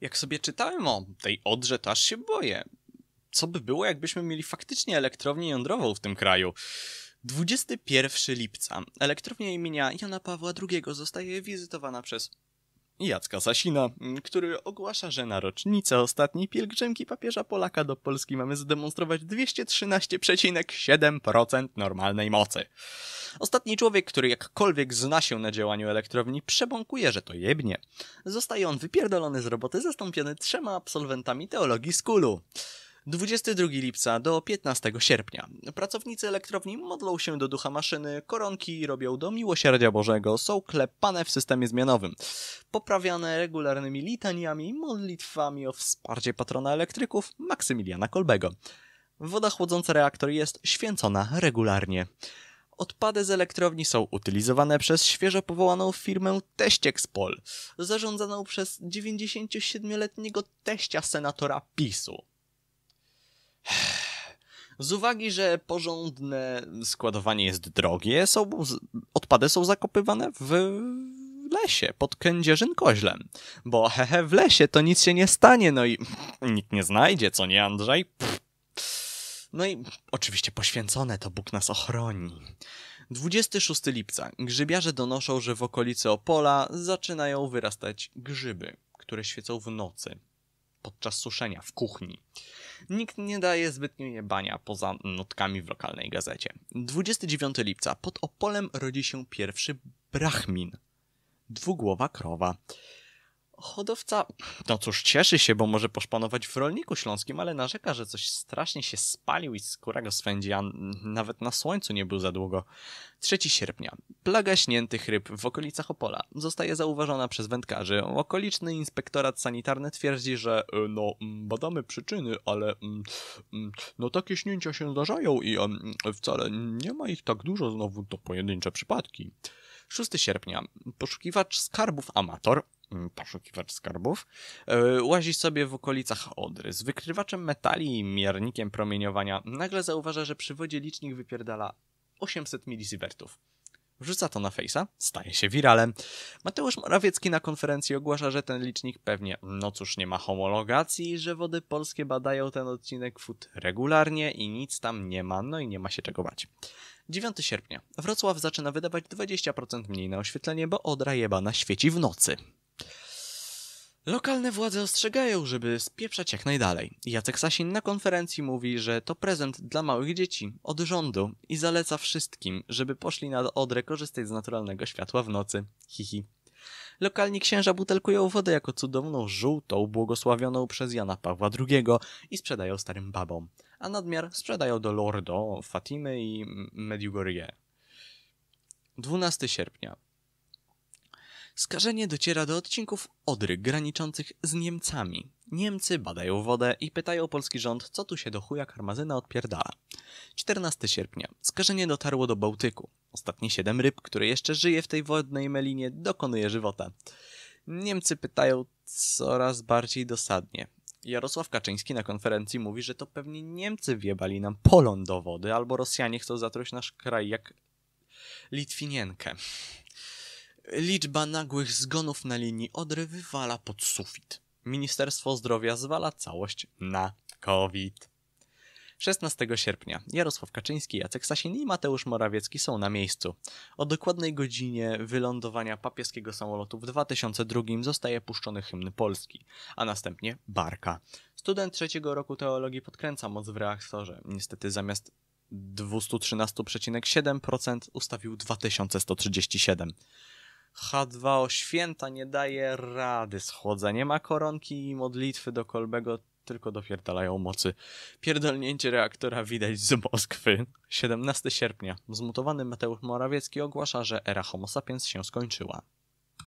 jak sobie czytałem o tej Odrze, to aż się boję. Co by było, jakbyśmy mieli faktycznie elektrownię jądrową w tym kraju? 21 lipca. Elektrownia imienia Jana Pawła II zostaje wizytowana przez Jacka Sasina, mm, który ogłasza, że na rocznicę ostatniej pielgrzymki papieża Polaka do Polski mamy zdemonstrować 213,7% normalnej mocy. Ostatni człowiek, który jakkolwiek zna się na działaniu elektrowni, przebąkuje, że to jebnie. Zostaje on wypierdolony z roboty, zastąpiony trzema absolwentami teologii z kulu. 22 lipca do 15 sierpnia. Pracownicy elektrowni modlą się do ducha maszyny, koronki robią do miłosierdzia Bożego, są klepane w systemie zmianowym, poprawiane regularnymi litaniami, modlitwami o wsparcie patrona elektryków Maksymiliana Kolbego. Woda chłodząca reaktor jest święcona regularnie. Odpady z elektrowni są utylizowane przez świeżo powołaną firmę Teściexpol, zarządzaną przez 97-letniego teścia senatora PiSu. Z uwagi, że porządne składowanie jest drogie, są, odpady są zakopywane w lesie, pod kędzierzyn koźlem. Bo hehe, w lesie to nic się nie stanie, no i nikt nie znajdzie, co nie Andrzej? No i oczywiście poświęcone to Bóg nas ochroni. 26 lipca. Grzybiarze donoszą, że w okolicy Opola zaczynają wyrastać grzyby, które świecą w nocy podczas suszenia w kuchni. Nikt nie daje zbytnio jebania poza notkami w lokalnej gazecie. 29 lipca pod Opolem rodzi się pierwszy brachmin. Dwugłowa krowa hodowca, no cóż, cieszy się, bo może poszpanować w rolniku śląskim, ale narzeka, że coś strasznie się spalił i skóra go swędzi, a nawet na słońcu nie był za długo. 3 sierpnia. Plaga śniętych ryb w okolicach Opola zostaje zauważona przez wędkarzy. Okoliczny inspektorat sanitarny twierdzi, że e, no, badamy przyczyny, ale no takie śnięcia się zdarzają i wcale nie ma ich tak dużo, znowu to pojedyncze przypadki. 6 sierpnia. Poszukiwacz skarbów amator mm, poszukiwacz skarbów, e, łazi sobie w okolicach Odry. Z wykrywaczem metali i miernikiem promieniowania nagle zauważa, że przy wodzie licznik wypierdala 800 milisiewertów. Wrzuca to na fejsa, staje się wiralem. Mateusz Morawiecki na konferencji ogłasza, że ten licznik pewnie, no cóż, nie ma homologacji, że wody polskie badają ten odcinek fut regularnie i nic tam nie ma, no i nie ma się czego bać. 9 sierpnia. Wrocław zaczyna wydawać 20% mniej na oświetlenie, bo Odra jebana świeci w nocy. Lokalne władze ostrzegają, żeby spieprzać jak najdalej. Jacek Sasin na konferencji mówi, że to prezent dla małych dzieci od rządu i zaleca wszystkim, żeby poszli na Odrę korzystać z naturalnego światła w nocy. Hihi. Lokalni księża butelkują wodę jako cudowną, żółtą, błogosławioną przez Jana Pawła II i sprzedają starym babom, a nadmiar sprzedają do Lordo, Fatimy i Medjugorje. 12 sierpnia. Skażenie dociera do odcinków Odry graniczących z Niemcami. Niemcy badają wodę i pytają polski rząd, co tu się do chuja karmazyna odpierdala. 14 sierpnia. Skażenie dotarło do Bałtyku. Ostatnie siedem ryb, które jeszcze żyje w tej wodnej melinie, dokonuje żywota. Niemcy pytają coraz bardziej dosadnie. Jarosław Kaczyński na konferencji mówi, że to pewnie Niemcy wjebali nam polon do wody, albo Rosjanie chcą zatruć nasz kraj jak Litwinienkę. Liczba nagłych zgonów na linii Odry wywala pod sufit. Ministerstwo Zdrowia zwala całość na COVID. 16 sierpnia Jarosław Kaczyński, Jacek Sasin i Mateusz Morawiecki są na miejscu. O dokładnej godzinie wylądowania papieskiego samolotu w 2002 zostaje puszczony hymn Polski, a następnie barka. Student trzeciego roku teologii podkręca moc w reaktorze. Niestety zamiast 213,7% ustawił 2137. H2 o święta nie daje rady. Schłodza nie ma koronki i modlitwy do Kolbego tylko dopierdalają mocy. Pierdolnięcie reaktora widać z Moskwy. 17 sierpnia. Zmutowany Mateusz Morawiecki ogłasza, że era homo sapiens się skończyła.